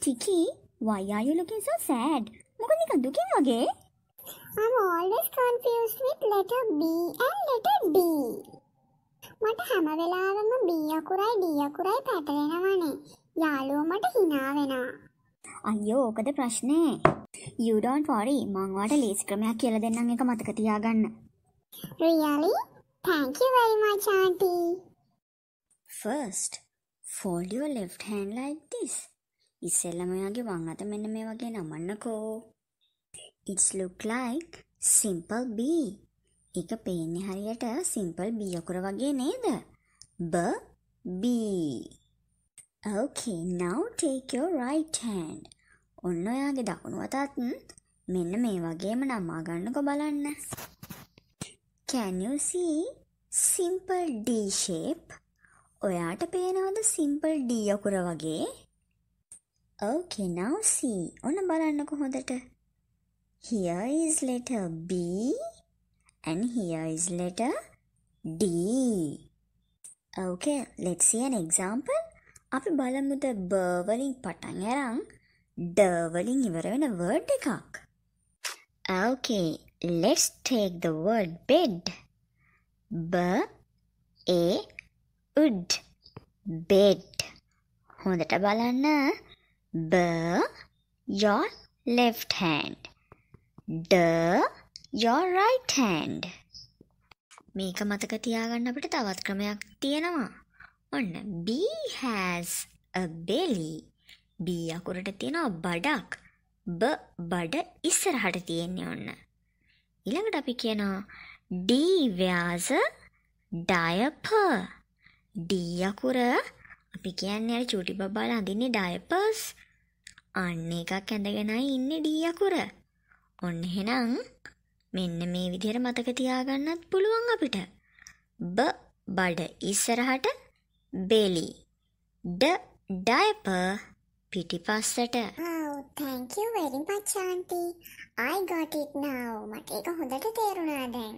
Tiki, why are you looking so sad? මොකද නිකන් දුකින් වගේ? I'm always confused with letter B and letter D. මට හැම වෙලාවෙම B අකුරයි D අකුරයි පැටලෙනවනේ. යාළුවෝ මට hina වෙනවා. අයියෝ ඕකද ප්‍රශ්නේ. You don't worry. මං වාට ලීස් ක්‍රමයක් කියලා දෙන්නම් ඒක මතක තියාගන්න. Really? Thank you very much, auntie. First, fold your left hand like this. ඉස්සෙල්ලම ඔයාගේ වං අත මෙන්න මේ වගේ නමන්නකෝ. It's look like simple B. එක පේන්නේ හරියට simple B අකුර වගේ නේද? B B. Okay, now take your right hand. ඔන්න ඔයාගේ දකුණු අතත් මෙන්න මේ වගේම නමා ගන්නකෝ බලන්න. Can you see simple D shape? ඔයාට පේනවද simple D අකුර වගේ? Okay, now see. ඔන්න බලන්නකො හොඳට. Here is letter B and here is letter D. Okay, let's see an example. අපි බලමුද B වලින් පටන් අරන් D වලින් ඉවර වෙන word එකක්. Okay, let's take the word bed. B A wood bed. හොඳට බලන්න B your left hand. D your right hand. මේක මතක තියාගන්න අපිට තවත් ක්‍රමයක් තියෙනවා. ඔන්න B has a belly. B අකුරට තියෙනවා බඩක්. B බඩ ඉස්සරහට තියෙන්නේ ඔන්න. ඊළඟට අපි කියනවා D wears a diaper. D අකුර අපි කියන්නේ අර චූටි බබාලා අඳින්නේ ඩයපර්ස්. අන්න එකක් ඇඳගෙනයි ඉන්නේ ඩී අකුර. ඔන්න එහෙනම් මෙන්න මේ විදිහට මතක තියාගන්නත් පුළුවන් අපිට. බ බඩ ඉස්සරහට බෙලි. ඩ ඩයපර් පිටිපස්සට. Oh, thank you very much aunty. I got it now. මට ඒක හොඳට තේරුණා දැන්.